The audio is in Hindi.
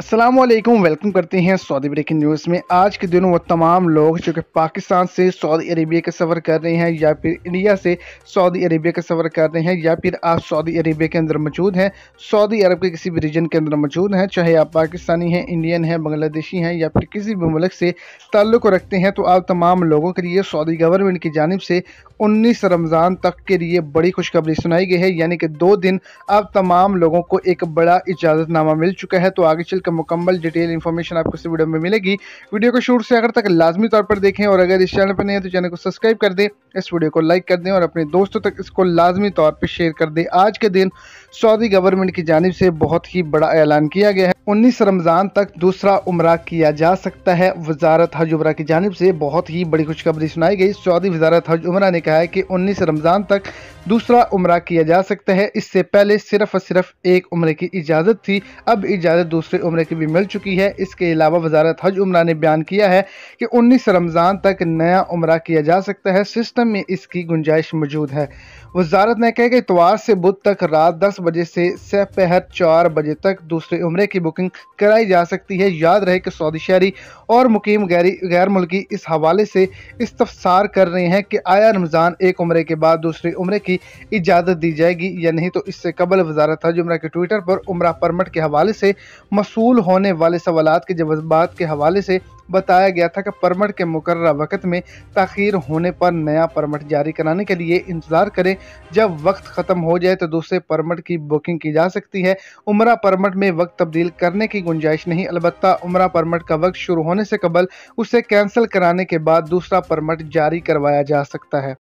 असलम वेलकम करते हैं सऊदी ब्रेकिंग न्यूज़ में आज के दिन वो तमाम लोग जो कि पाकिस्तान से सऊदी अरेबिया का सफ़र कर रहे हैं या फिर इंडिया से सऊदी अरेबिया का सफ़र कर रहे हैं या फिर आप सऊदी अरेबिया के अंदर मौजूद हैं सऊदी अरब के किसी भी रीजन के अंदर मौजूद हैं चाहे आप पाकिस्तानी हैं इंडियन हैं बांग्लादेशी हैं या फिर किसी भी मुल्क से ताल्लुक़ रखते हैं तो आप तमाम लोगों के लिए सऊदी गवर्नमेंट की जानब से उन्नीस रमज़ान तक के लिए बड़ी खुशखबरी सुनाई गई है यानी कि दो दिन अब तमाम लोगों को एक बड़ा इजाज़तनामा मिल चुका है तो आगे चल का मुकम्मल डिटेल इन्फॉर्मेशन आपको इस वीडियो में मिलेगी वीडियो को शुरू से अगर तक लाजमी तौर पर देखें और अगर इस चैनल पर नहीं है तो चैनल को सब्सक्राइब कर दें इस वीडियो को लाइक कर दें और अपने दोस्तों तक इसको लाजमी तौर पर शेयर कर दें आज के दिन सऊदी गवर्नमेंट की जानब से बहुत ही बड़ा ऐलान किया गया है उन्नीस रमज़ान तक दूसरा उम्र किया जा सकता है वजारत हज उमरा की जानब से बहुत ही बड़ी खुशखबरी सुनाई गई सऊदी वजारत हज उमरा ने कहा है कि उन्नीस रमज़ान तक दूसरा उम्र किया जा सकता है इससे पहले सिर्फ और सिर्फ एक उम्र की इजाज़त थी अब इजाज़त दूसरे उम्र की भी मिल चुकी है इसके अलावा वजारत हज उम्र ने बयान किया है कि उन्नीस रमज़ान तक नया उम्र किया जा सकता है सिस्टम में इसकी गुंजाइश मौजूद है वजारत ने कहा कि इतवार से बुध तक रात दस बजे से सपहर चार बजे तक दूसरे उम्र की बुकिंग कराई जा सकती है याद रहे कि सऊदी शहरी और मुकीम गैर मुल्की इस हवाले से इस्तफसार कर रहे हैं कि आया रमज़ान एक उम्र के बाद दूसरी उम्र की इजाज़त दी जाएगी या नहीं तो इससे कबल वजारत हज उम्र के ट्विटर पर उम्र परमट के हवाले से मसूद वसूल होने वाले सवाल के जवाब के हवाले से बताया गया था कि परमट के मुकर वक़्त में तखीर होने पर नया परमट जारी कराने के लिए इंतज़ार करें जब वक्त ख़त्म हो जाए तो दूसरे परमट की बुकिंग की जा सकती है उम्र परमट में वक्त तब्दील करने की गुंजाइश नहीं अलबत् उम्र परमट का वक्त शुरू होने से कबल उसे कैंसिल कराने के बाद दूसरा परमट जारी करवाया जा सकता है